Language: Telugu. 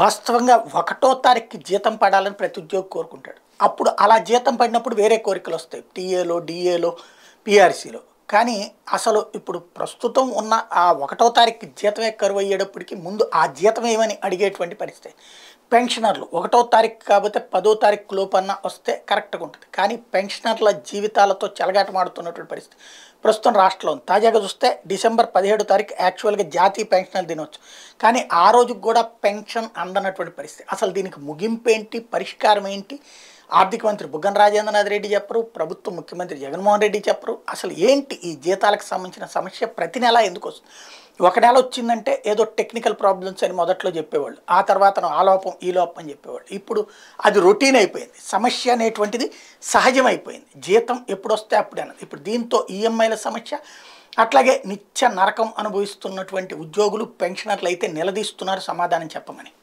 వాస్తవంగా ఒకటో తారీఖుకి జీతం పడాలని ప్రతి ఉద్యోగి కోరుకుంటాడు అప్పుడు అలా జీతం పడినప్పుడు వేరే కోరికలు వస్తాయి టీఏలో డిఏలో పిఆర్సీలో కానీ అసలు ఇప్పుడు ప్రస్తుతం ఉన్న ఆ ఒకటో తారీఖు జీతమే కరువు అయ్యేటప్పటికి ముందు ఆ జీతం ఏమని అడిగేటువంటి పరిస్థితి పెన్షనర్లు ఒకటో తారీఖు కాకపోతే పదో తారీఖు లోపన్న వస్తే కరెక్ట్గా ఉంటుంది కానీ పెన్షనర్ల జీవితాలతో చెలగాటమాడుతున్నటువంటి పరిస్థితి ప్రస్తుతం రాష్ట్రంలో ఉంది తాజాగా చూస్తే డిసెంబర్ పదిహేడు తారీఖు యాక్చువల్గా జాతీయ పెన్షనర్ దినోత్సవం కానీ ఆ రోజుకు కూడా పెన్షన్ అందనటువంటి పరిస్థితి అసలు దీనికి ముగింపు ఏంటి పరిష్కారం ఏంటి ఆర్థిక మంత్రి బుగ్గన రాజేంద్రనాథ్ రెడ్డి చెప్పరు ప్రభుత్వ ముఖ్యమంత్రి జగన్మోహన్ రెడ్డి చెప్పరు అసలు ఏంటి ఈ జీతాలకు సంబంధించిన సమస్య ప్రతి నెల ఎందుకు వస్తుంది ఒక నెల వచ్చిందంటే ఏదో టెక్నికల్ ప్రాబ్లమ్స్ అని మొదట్లో చెప్పేవాళ్ళు ఆ తర్వాత ఆ లోపం ఈ లోపం అని చెప్పేవాళ్ళు ఇప్పుడు అది రొటీన్ అయిపోయింది సమస్య అనేటువంటిది సహజమైపోయింది జీతం ఎప్పుడు వస్తే అప్పుడే అన్నది ఇప్పుడు దీంతో ఈఎంఐల సమస్య అట్లాగే నిత్య నరకం అనుభవిస్తున్నటువంటి ఉద్యోగులు పెన్షనర్లు అయితే నిలదీస్తున్నారు సమాధానం చెప్పమని